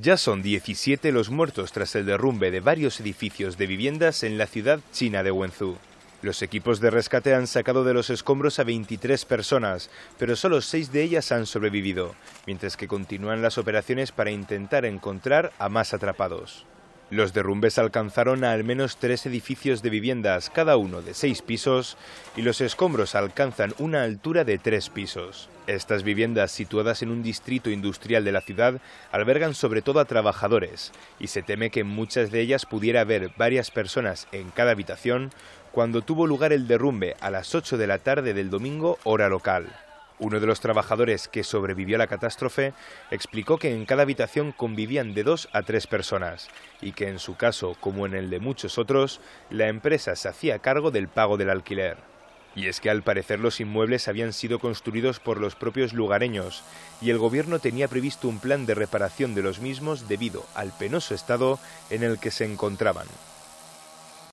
Ya son 17 los muertos tras el derrumbe de varios edificios de viviendas en la ciudad china de Wenzhou. Los equipos de rescate han sacado de los escombros a 23 personas, pero solo 6 de ellas han sobrevivido, mientras que continúan las operaciones para intentar encontrar a más atrapados. Los derrumbes alcanzaron a al menos tres edificios de viviendas, cada uno de seis pisos, y los escombros alcanzan una altura de tres pisos. Estas viviendas, situadas en un distrito industrial de la ciudad, albergan sobre todo a trabajadores, y se teme que en muchas de ellas pudiera haber varias personas en cada habitación cuando tuvo lugar el derrumbe a las ocho de la tarde del domingo hora local. Uno de los trabajadores que sobrevivió a la catástrofe explicó que en cada habitación convivían de dos a tres personas y que en su caso, como en el de muchos otros, la empresa se hacía cargo del pago del alquiler. Y es que al parecer los inmuebles habían sido construidos por los propios lugareños y el gobierno tenía previsto un plan de reparación de los mismos debido al penoso estado en el que se encontraban.